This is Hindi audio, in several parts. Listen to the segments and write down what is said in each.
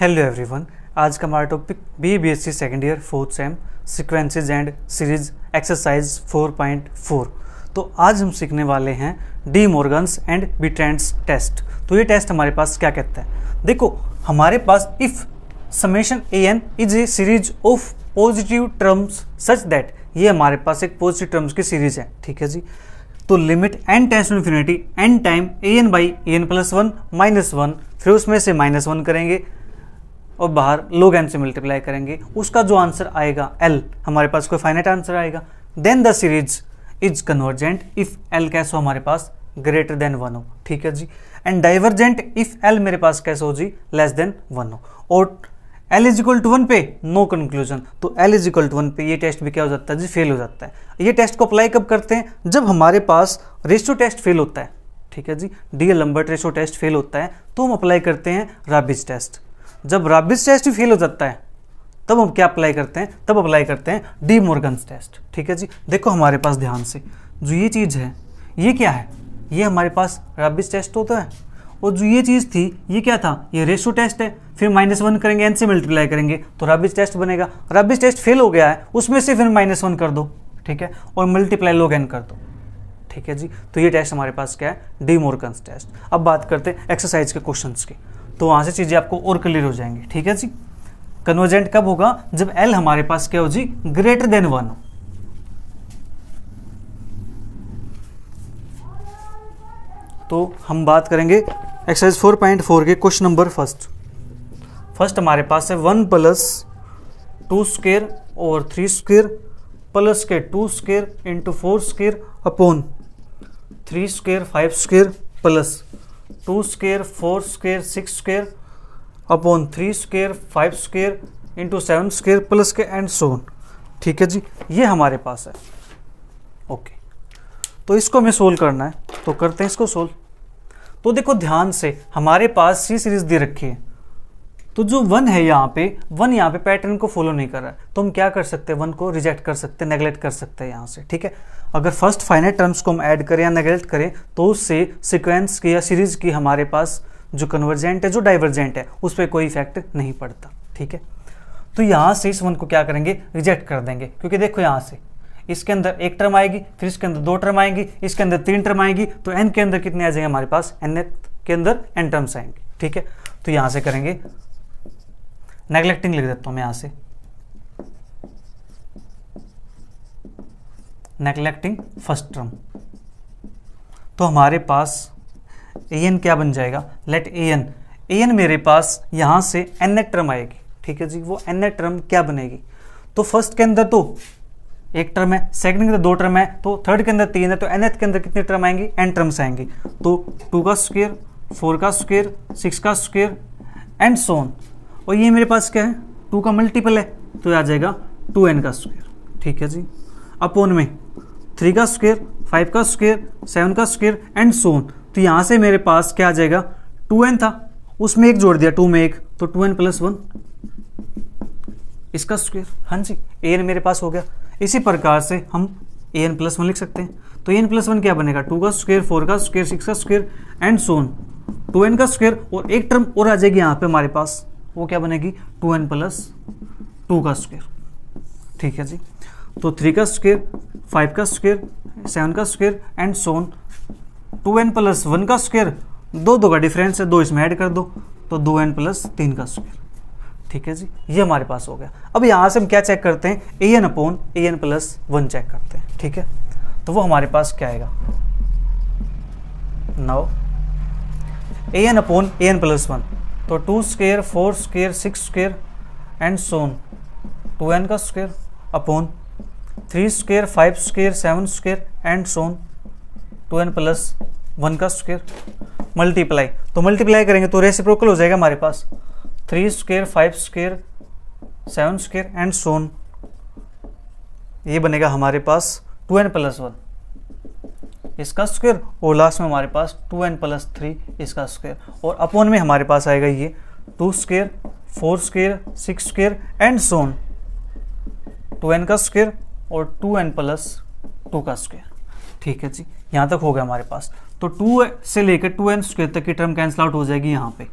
हेलो एवरीवन आज का हमारा topic B B S C second year fourth sem sequences and series exercise 4.4 तो आज हम सीखने वाले हैं De Morgan's and Bertrand's test तो ये टेस्ट हमारे पास क्या कहता है देखो हमारे पास if summation a n is a series of positive terms such that ये हमारे पास एक पॉजिटिव टर्म्स की सीरीज है ठीक है जी तो limit N tends to infinity N time A n by a N plus one minus one फिर उसमें से माइनस वन करेंगे और बाहर लोग एन से मल्टीप्लाई करेंगे उसका जो आंसर आएगा एल हमारे पास कोई फाइनेट आंसर आएगा then the series is convergent if L कैसे हो हमारे पास ग्रेटर देन वन हो ठीक है जी एंड डाइवर्जेंट इफ एल मेरे पास कैसे हो जी लेस देन वन हो और L is equal to one पे नो no कंक्लूजन तो L is equal to one पे ये टेस्ट भी क्या हो जाता है जी फेल हो जाता है ये टेस्ट को अप्लाई कब करते हैं जब हमारे पास रेशो टेस्ट फेल होता है ठीक है जी D'Alembert ratio test fail होता है तो हम अप्लाई करते हैं राबिज टेस्ट जब रबिस टेस्ट भी फेल हो जाता है तब हम क्या अप्लाई करते हैं तब अप्लाई करते हैं डी मोर्गन्स टेस्ट ठीक है जी देखो हमारे पास ध्यान से जो ये चीज़ है ये क्या है ये हमारे पास रबिस टेस्ट होता है और जो ये चीज़ थी ये क्या था ये रेशो टेस्ट है फिर माइनस वन करेंगे एन से मल्टीप्लाई करेंगे तो रबिस टेस्ट बनेगा रबिस टेस्ट फेल हो गया है उसमें से फिर माइनस वन कर दो ठीक है और मल्टीप्लाई लोग एन कर दो ठीक है जी तो ये टेस्ट हमारे पास क्या है डी मोरकन्स टेस्ट अब बात करते हैं एक्सरसाइज के क्वेश्चन की तो वहां से चीज़ें आपको और क्लियर हो जाएंगी ठीक है जी कन्वर्जेंट कब होगा जब एल हमारे पास क्या हो जी ग्रेटर देन वन हो तो हम बात करेंगे एक्सरसाइज फोर पॉइंट फोर के क्वेश्चन नंबर फर्स्ट फर्स्ट हमारे पास है वन प्लस टू स्केयर और थ्री स्केयर प्लस के two square into four square upon three square five square plus two square four square six square upon three square five square into seven square plus के एंड सोन ठीक है जी ये हमारे पास है ओके तो इसको हमें सोल्व करना है तो करते हैं इसको सोल्व तो देखो ध्यान से हमारे पास सी सीरीज दे रखी है तो जो वन है यहाँ पे वन यहाँ पे पैटर्न को फॉलो नहीं कर रहा है तो हम क्या कर सकते हैं वन को रिजेक्ट कर सकते हैं नेगलेक्ट कर सकते हैं यहाँ से ठीक है अगर फर्स्ट फाइनेट टर्म्स को हम ऐड करें या नेगलेक्ट करें तो उससे सिक्वेंस की या सीरीज की हमारे पास जो कन्वर्जेंट है जो डाइवर्जेंट है उस पर कोई इफेक्ट नहीं पड़ता ठीक है तो यहाँ से इस वन को क्या करेंगे रिजेक्ट कर देंगे क्योंकि देखो यहाँ से इसके अंदर एक टर्म आएगी फिर इसके अंदर दो टर्म आएंगी इसके अंदर तीन टर्म आएगी तो एन के अंदर कितने आ जाएंगे हमारे पास एन के अंदर एन टर्म्स आएंगे ठीक है तो यहाँ से करेंगे नेग्लेक्टिंग लिख देता हूँ मैं यहाँ से नेग्लेक्टिंग फर्स्ट टर्म तो हमारे पास ए एन क्या बन जाएगा let A N A N मेरे पास यहाँ से एन ए टर्म आएगी ठीक है जी वो एन एट टर्म क्या बनेगी तो फर्स्ट के अंदर तो एक टर्म है सेकंड के अंदर दो टर्म है तो थर्ड के अंदर तीन है तो एन के अंदर कितने टर्म आएंगे एन टर्म्स आएंगे तो टू का स्क्वेयर फोर का स्क्वेयर सिक्स का स्क्वेयर एंड सोन और ये मेरे पास क्या है टू का मल्टीपल है तो आ जाएगा टू एन का स्क्वेयर ठीक है जी अपोन में थ्री का स्क्वेयर फाइव का स्क्वेयर सेवन का स्क्वेयर एंड सोन तो यहाँ से मेरे पास क्या आ जाएगा टू एन था उसमें एक जोड़ दिया टू में एक तो टू एन प्लस वन इसका स्क्वेयर हाँ जी ए एन मेरे पास हो गया इसी प्रकार से हम ए एन प्लस वन लिख सकते हैं तो ए एन प्लस वन क्या बनेगा टू का स्क्वेयर फोर का स्क्वेयर सिक्स का square and so on two N का स्क्वेयर और एक टर्म और आ जाएगी यहाँ पे हमारे पास वो क्या बनेगी टू एन प्लस टू का स्क्वेयर ठीक है जी तो थ्री का स्क्वेयर फाइव का स्क्वेयर सेवन का square and so on two N plus one का स्क्वेयर दो दो का डिफरेंस है दो इसमें ऐड कर दो तो दो एन प्लस तीन का स्क्वेयर ठीक है जी ये हमारे पास हो गया अब यहाँ से हम क्या चेक करते हैं A N upon A N plus one check करते हैं ठीक है तो वो हमारे पास क्या आएगा now A N upon A N plus one तो two square four square six square and so on two N का square upon three square five square seven square and so on two N plus one का स्केयर मल्टीप्लाई तो मल्टीप्लाई करेंगे तो रेसिप्रोकल हो जाएगा हमारे पास three square five square seven square and so on ये बनेगा हमारे पास टू एन प्लस वन इसका स्क्वेयर और लास्ट में हमारे पास टू एन प्लस थ्री इसका स्क्वेयर और अपॉन में हमारे पास आएगा ये two square four square six square and so on two N का स्क्वेयर और टू एन प्लस टू का स्क्वेयर ठीक है जी यहाँ तक हो गया हमारे पास तो टू से लेकर टू एन स्क्वेयर तक की टर्म कैंसिल आउट हो जाएगी यहाँ पे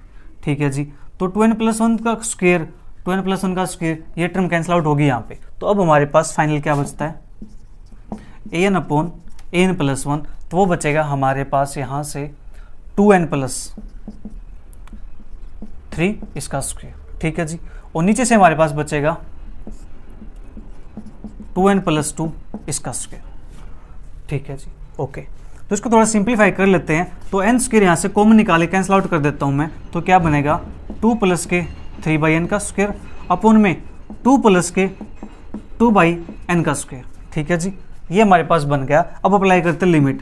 ठीक है जी तो टू एन प्लस वन का square two N plus one का स्क्वेयर ये टर्म कैंसिल आउट होगी यहाँ पे तो अब हमारे पास फाइनल क्या बचता है A N upon N plus one तो वो बचेगा हमारे पास यहां से टू एन प्लस थ्री इसका स्क्वेयर ठीक है जी और नीचे से हमारे पास बचेगा टू एन प्लस टू इसका स्क्वेयर ठीक है जी ओके तो इसको थोड़ा सिंपलीफाई कर लेते हैं तो एन स्क्र यहाँ से कॉमन निकाले कैंसिल आउट कर देता हूं मैं तो क्या बनेगा टू प्लस के थ्री बाई एन का स्क्वेयर अपॉन में टू प्लस के टू बाई एन का स्क्वेयर ठीक है जी ये हमारे पास बन गया अब अप्लाई करते limit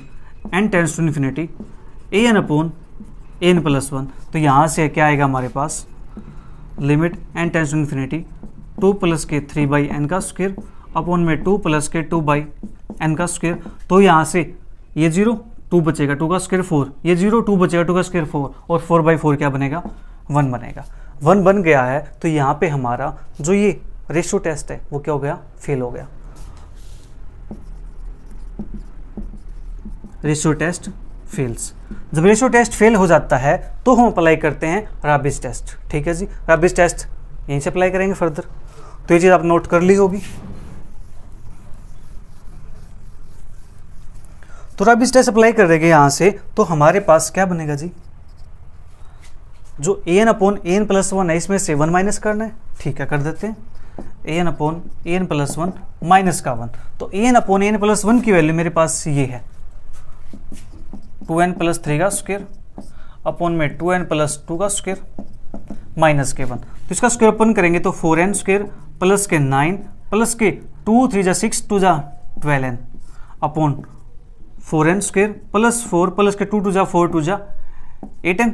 N tends to infinity A N upon N plus one तो यहाँ से क्या आएगा हमारे पास limit N tends to infinity two plus के थ्री बाई एन का स्क्वेयर अपॉन में टू प्लस के टू बाई एन का स्क्वेयर तो यहाँ से ये जीरो टू बचेगा टू का स्क्वेयर फोर ये जीरो टू बचेगा टू का स्क्वेयर फोर और फोर बाई फोर क्या बनेगा वन बनेगा वन बन गया है तो यहाँ पे हमारा जो ये रेशो टेस्ट है वो क्या हो गया फेल हो गया रेशो टेस्ट फेल्स जब रेशो टेस्ट फेल हो जाता है तो हम अप्लाई करते हैं राबिज टेस्ट ठीक है जी राबिस टेस्ट यहीं से अप्लाई करेंगे फर्दर तो ये चीज़ आप नोट कर ली होगी तो राबिस टेस्ट अप्लाई कर देंगे यहाँ से तो हमारे पास क्या बनेगा जी जो A N upon A N plus one है इसमें से वन माइनस करना है ठीक है कर देते हैं A N upon A N plus one minus का वन तो A N upon A N plus one की वैल्यू मेरे पास ये है टू एन प्लस थ्री का स्क्वेयर अपॉन में टू एन प्लस टू का स्क्वेयर माइनस के वन तो इसका स्क्वेयर अपन करेंगे तो फोर एन स्क्वेयर प्लस के नाइन प्लस के टू थ्री जा सिक्स टू जा twelve N upon four N square plus four plus के टू टू जा फोर टू जा एट एन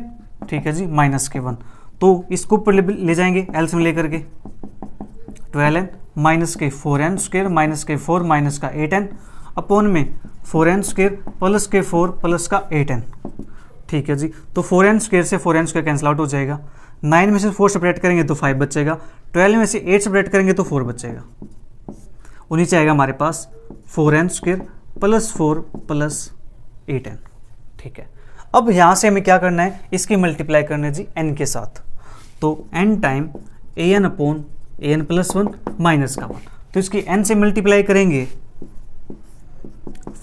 ठीक है जी माइनस के वन तो इसको ऊपर ले जाएंगे एल्स में लेकर के ट्वेल्व एन माइनस के फोर एन स्क्वेयर माइनस के फोर माइनस का एट एन अपॉन में फोर एन स्केयर प्लस के फोर प्लस का एट एन ठीक है जी तो फोर एन स्केयर से four N square cancel out हो जाएगा नाइन में से फोर सेपरेट करेंगे तो फाइव बचेगा ट्वेल्व में से एट सेपरेट करेंगे तो फोर बचेगा उन्हीं से आएगा हमारे पास four N square plus four plus eight N ठीक है अब यहाँ से हमें क्या करना है इसकी मल्टीप्लाई करना है जी एन के साथ तो N time A N upon A N plus one minus का वन तो इसकी एन से मल्टीप्लाई करेंगे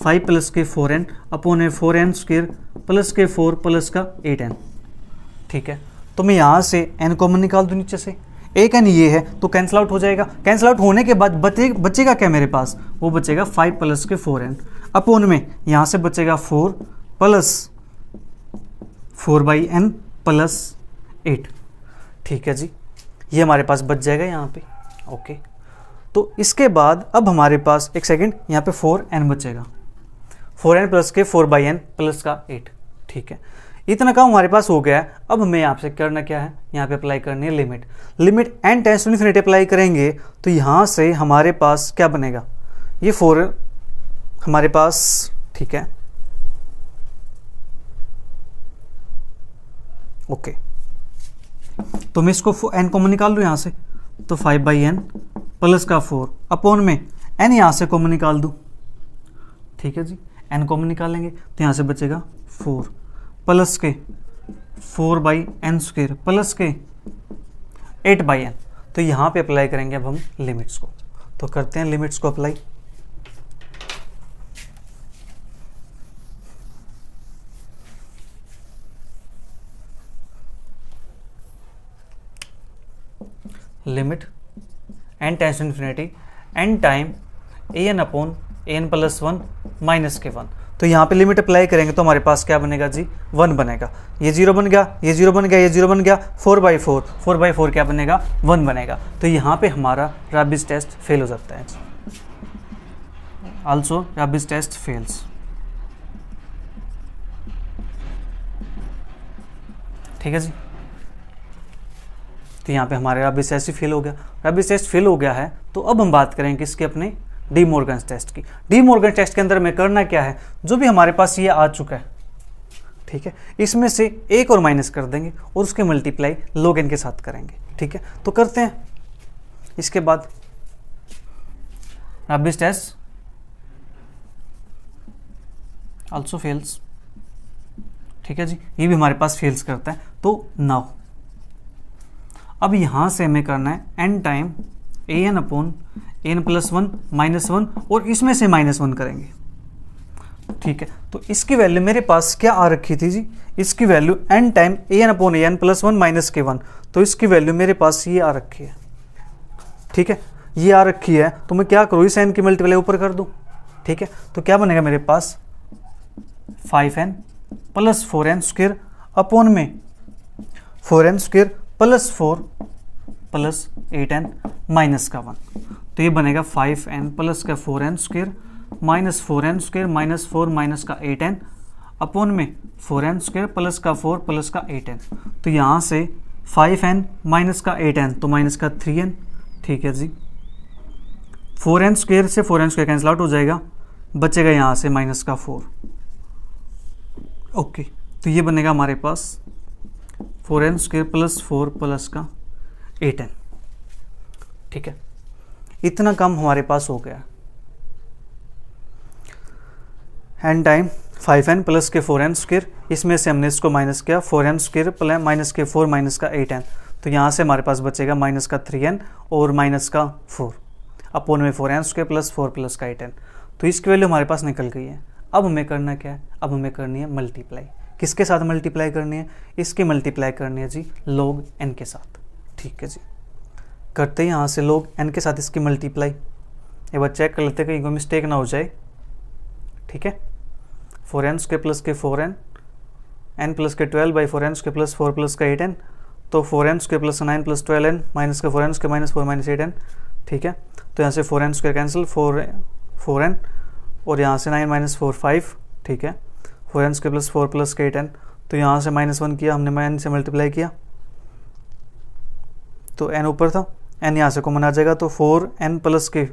फाइव प्लस के फोर एन अपोन है फोर एन स्क्र प्लस के फोर प्लस का एट एन ठीक है तो मैं यहाँ से एन कॉमन निकाल दूँ नीचे से एक एन ये है तो कैंसिल आउट हो जाएगा कैंसिल आउट होने के बाद बचे बचेगा क्या मेरे पास वो बचेगा फाइव प्लस के फोर एन अपोन में यहाँ से बचेगा four plus four by N plus eight ठीक है जी ये हमारे पास बच जाएगा यहाँ पे ओके तो इसके बाद अब हमारे पास एक सेकेंड यहाँ पे फोर एन बचेगा फोर एन प्लस के फोर बाई एन प्लस का एट ठीक है इतना काम हमारे पास हो गया है अब हमें आपसे करना क्या है यहाँ पे अप्लाई करनी है limit limit N tends to infinity apply करेंगे तो यहाँ से हमारे पास क्या बनेगा ये फोर हमारे पास ठीक है ओके तो मैं इसको एन कॉमन निकाल लूँ यहाँ से तो फाइव बाई एन प्लस का फोर अपॉन में एन यहाँ से कॉमन निकाल दूँ ठीक है जी एन कॉमन निकालेंगे तो यहाँ से बचेगा फोर प्लस के four by N square plus के एट बाई एन तो यहाँ पे अप्लाई करेंगे अब हम लिमिट्स को तो करते हैं लिमिट्स को apply limit N tends infinity N time A N upon A N plus one minus के वन तो यहाँ पे लिमिट अप्लाई करेंगे तो हमारे पास क्या बनेगा जी वन बनेगा ये जीरो बन गया ये जीरो बन गया ये जीरो बन गया four by four four by four क्या बनेगा वन बनेगा तो यहाँ पे हमारा राबिज टेस्ट फेल हो जाता है ऑल्सो राबिज टेस्ट फेल्स ठीक है जी तो यहाँ पे हमारे रबिस टेस्ट फेल हो गया रबिस एस फेल हो गया है तो अब हम बात करें किसके अपने डी मोर्गन टेस्ट की डी मोर्गन टेस्ट के अंदर में करना क्या है जो भी हमारे पास ये आ चुका है ठीक है इसमें से एक और माइनस कर देंगे और उसके मल्टीप्लाई लोग इनके साथ करेंगे ठीक है तो करते हैं इसके बाद रबिस टेस्ट ऑल्सो फेल्स ठीक है जी ये भी हमारे पास फेल्स करता है तो नाउ अब यहां से हमें करना है N time A N upon N plus one minus one और इसमें से माइनस वन करेंगे ठीक है तो इसकी वैल्यू मेरे पास क्या आ रखी थी जी इसकी value N time A N upon A N plus one minus के वन तो इसकी वैल्यू मेरे पास ये आ रखी है ठीक है ये आ रखी है तो मैं क्या करूँ इस एन की मल्टीप्लाई ऊपर कर दूँ ठीक है तो क्या बनेगा मेरे पास five N plus four N square upon में four N square plus four plus eight N minus का वन तो ये बनेगा फाइव एन प्लस का four N square minus four N square minus four minus का एट एन अपोन में फोर एन स्क्र प्लस का फोर प्लस का एट एन तो यहाँ से फाइव एन माइनस का एट एन तो माइनस का थ्री एन ठीक है जी फोर एन स्क्वेयर से four N square cancel out हो जाएगा बचेगा यहाँ से माइनस का फोर ओके तो ये बनेगा हमारे पास four N square plus four plus का एट एन ठीक है इतना काम हमारे पास हो गया and time five N plus के फोर एन स्क्र इसमें से हमने इसको माइनस किया four N square plus minus के फोर माइनस का एट एन तो यहाँ से हमारे पास बचेगा माइनस का थ्री एन और माइनस का फोर अपोन में four N square plus four plus का एट एन तो इसकी वैल्यू हमारे पास निकल गई है अब हमें करना क्या है अब हमें करनी है मल्टीप्लाई किसके साथ मल्टीप्लाई करनी है इसकी मल्टीप्लाई करनी है जी लॉग एन के साथ ठीक है जी करते हैं यहाँ से लॉग एन के साथ इसकी मल्टीप्लाई एक बार चेक कर लेते हैं कहीं कोई मिस्टेक ना हो जाए ठीक है फोर एन स्क्र प्लस के फोर एन एन प्लस के twelve by four N square plus four plus का एट एन तो four N square plus nine plus twelve N minus का four N square minus four minus eight N ठीक है तो यहाँ से four N square cancel four four N और यहाँ से नाइन माइनस फोर फाइव ठीक है four N square plus four plus के टेन तो यहाँ से माइनस वन किया हमने एन से मल्टीप्लाई किया तो एन ऊपर था एन यहाँ से कॉमन आ जाएगा तो फोर एन प्लस के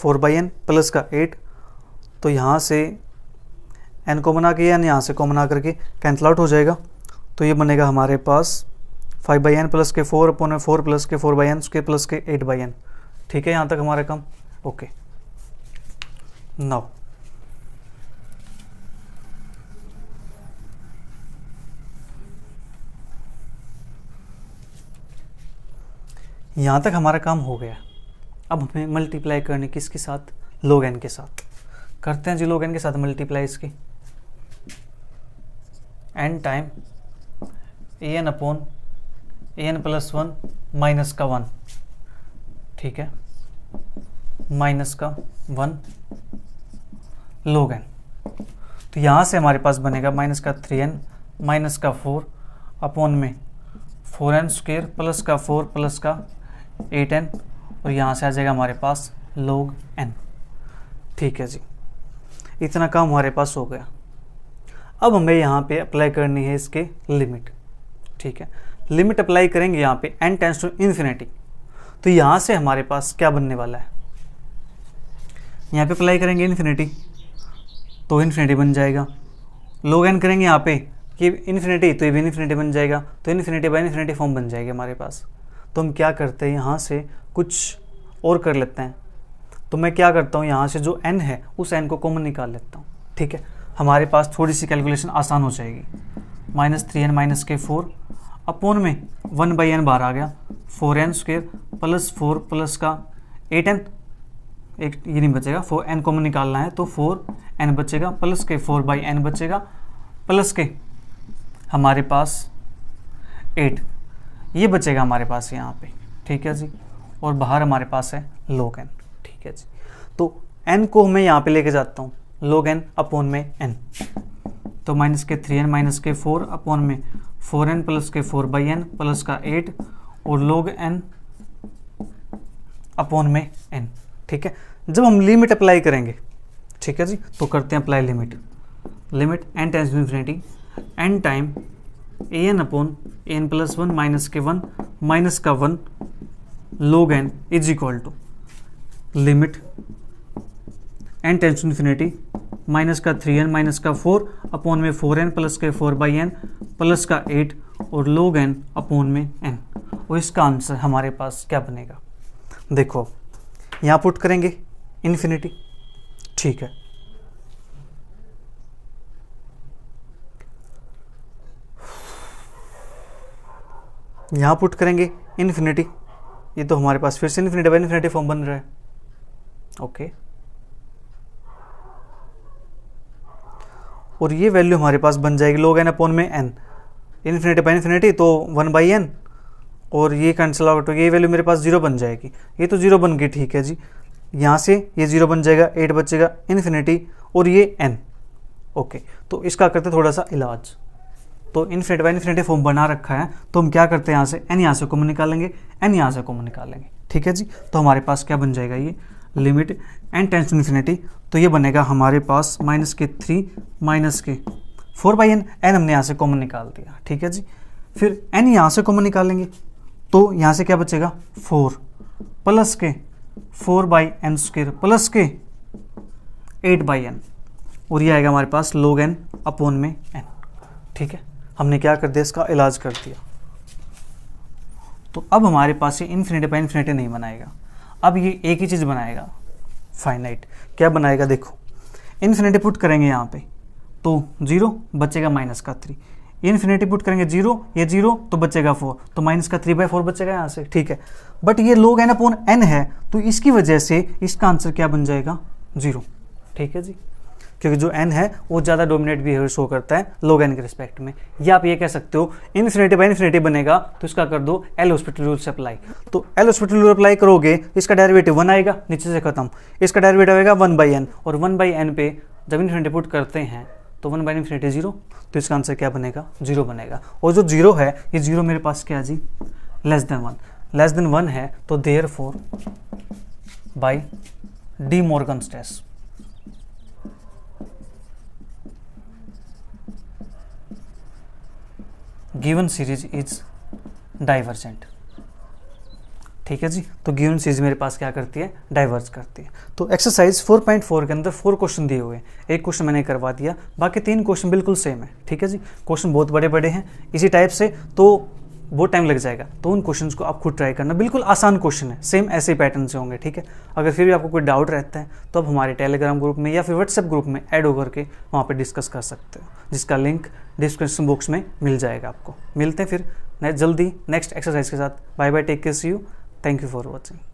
फोर बाई एन प्लस का एट तो यहाँ से एन कॉमन आके एन यहाँ से कॉमन आ करके कैंसिल आउट हो जाएगा तो ये बनेगा हमारे पास फाइव बाई एन प्लस के फोर अपॉन फोर प्लस के फोर बाई एन के प्लस के एट बाई एन ठीक है यहाँ तक हमारा काम ओके नाउ यहाँ तक हमारा काम हो गया अब हमें मल्टीप्लाई करने किसके साथ लोग एन के साथ करते हैं जी लोग एन के साथ मल्टीप्लाई इसकी n time A N upon A N plus one minus का वन ठीक है माइनस का वन लोग एन तो यहाँ से हमारे पास बनेगा माइनस का थ्री एन माइनस का फोर अपोन में फोर एन स्क्वेयर प्लस का फोर प्लस का एट एन और यहाँ से आ जाएगा हमारे पास लोग एन ठीक है जी इतना काम हमारे पास हो गया अब हमें यहाँ पे अप्लाई करनी है इसके लिमिट ठीक है लिमिट अप्लाई करेंगे यहाँ पे एन टेंस टू इन्फिनेटी तो यहाँ से हमारे पास क्या बनने वाला है यहाँ पे अप्लाई करेंगे इन्फिनेटी तो इन्फिनेटी बन जाएगा लोग एन करेंगे यहाँ पे कि इन्फिनेटी तो ये भी इन्फिनेटी बन जाएगा तो इन्फिनेटी बाई इन्फिनेटी फॉर्म बन जाएगी हमारे पास तो हम क्या करते हैं यहाँ से कुछ और कर लेते हैं तो मैं क्या करता हूँ यहाँ से जो एन है उस एन को कॉमन निकाल लेता हूँ ठीक है हमारे पास थोड़ी सी कैलकुलेशन आसान हो जाएगी माइनस थ्री एन माइनस के फोर अपोन में वन बाई एन बाहर आ गया four N square plus four plus का एट एन एक ये नहीं बचेगा फोर एन कॉमन निकालना है तो फोर एन बचेगा प्लस के फोर बाई एन बचेगा प्लस के हमारे पास एट ये बचेगा हमारे पास यहाँ पे ठीक है जी और बाहर हमारे पास है लोग एन ठीक है जी तो एन को मैं यहाँ पे लेके जाता हूँ लोग एन अपोन में एन तो माइनस के थ्री एन माइनस के फोर अपोन में फोर एन प्लस के फोर बाई एन प्लस का एट और लोग एन अपोन में एन ठीक है जब हम लिमिट अप्लाई करेंगे ठीक है जी तो करते हैं apply limit limit n times infinity N time A N upon a N plus one minus के वन माइनस का one log n is equal to limit N tends infinity minus का थ्री एन माइनस का फोर अपॉन में फोर एन प्लस के फोर बाई एन प्लस का एट और लोग एन अपॉन में एन और इसका आंसर हमारे पास क्या बनेगा देखो यहाँ पुट करेंगे इन्फिनिटी ठीक है यहाँ पुट करेंगे इन्फिनिटी ये तो हमारे पास फिर से इन्फिनिटी बाई इन्फिनिटी फॉर्म बन रहा है ओके और ये वैल्यू हमारे पास बन जाएगी लोग एन अपॉन में एन इन्फिनिटी बाई इन्फिनिटी तो वन बाई एन और ये कैंसिल आउट हो ये वैल्यू मेरे पास जीरो बन जाएगी ये तो जीरो बन गई ठीक है जी यहाँ से ये जीरो बन जाएगा एट बचेगा इन्फिनिटी और ये एन ओके तो इसका करते थोड़ा सा इलाज तो इन्फिनेट बाई इन्फिनेटिव फॉर्म बना रखा है तो हम क्या करते हैं यहाँ से एन यहाँ से कॉमन निकालेंगे एन यहाँ से कॉमन निकालेंगे ठीक है जी तो हमारे पास क्या बन जाएगा ये limit N tends to infinity तो ये बनेगा हमारे पास माइनस के थ्री माइनस के फोर बाई एन एन हमने यहाँ से कॉमन निकाल दिया ठीक है जी फिर एन यहाँ से कॉमन निकालेंगे तो यहाँ से क्या बचेगा फोर प्लस के four by N square plus के एट बाई एन और ये आएगा हमारे पास लोग एन अपोन में एन ठीक है हमने क्या कर दिया इसका इलाज कर दिया तो अब हमारे पास ये इन्फिनेटे बाई इन्फिनेटे नहीं बनाएगा अब ये एक ही चीज़ बनाएगा फाइनाइट क्या बनाएगा देखो इन्फिनेटी पुट करेंगे यहाँ पे तो जीरो बचेगा माइनस का थ्री इन्फिनेटी पुट करेंगे जीरो ये जीरो तो बचेगा फोर तो माइनस का थ्री बाय फोर बचेगा यहाँ से ठीक है बट ये लोग एन अपोन एन है तो इसकी वजह से इसका आंसर क्या बन जाएगा जीरो ठीक है जी क्योंकि जो एन है वो ज़्यादा डोमिनेट बिहेवियर शो करता है लोग एन के रिस्पेक्ट में या आप ये कह सकते हो इन्फिनेटिव बाई इन्फिनेटिव बनेगा तो इसका कर दो एल हॉस्पिटल रूल से अप्लाई तो एल हॉस्पिटल रूल अप्लाई करोगे तो इसका डायरेवेटिव वन आएगा नीचे से खत्म इसका डायरेवेटिव आएगा वन बाई एन और वन बाई एन पे जब इन्फिनेटिव पुट करते हैं तो वन बाई इन्फिनेटी जीरो तो इसका आंसर क्या बनेगा जीरो बनेगा और जो जीरो है ये जीरो मेरे पास क्या जी less than one less than one है तो therefore by De Morgan's स्टेस गिवन सीरीज इज डाइवर्जेंट ठीक है जी तो गिवन सीरीज मेरे पास क्या करती है डाइवर्ज करती है तो एक्सरसाइज 4.4 के अंदर फोर क्वेश्चन दिए हुए हैं एक क्वेश्चन मैंने करवा दिया बाकी तीन क्वेश्चन बिल्कुल सेम है ठीक है जी क्वेश्चन बहुत बड़े बड़े हैं इसी टाइप से तो वो टाइम लग जाएगा तो उन क्वेश्चन को आप खुद ट्राई करना बिल्कुल आसान क्वेश्चन है सेम ऐसे पैटर्न से होंगे ठीक है अगर फिर भी आपको कोई डाउट रहता है तो आप हमारे टेलीग्राम ग्रुप में या फिर व्हाट्सएप ग्रुप में ऐड होकर के वहाँ पर डिस्कस कर सकते हो जिसका लिंक डिस्क्रिप्शन बॉक्स में मिल जाएगा आपको मिलते हैं फिर जल्दी नेक्स्ट एक्सरसाइज के साथ bye bye take care see you thank you for watching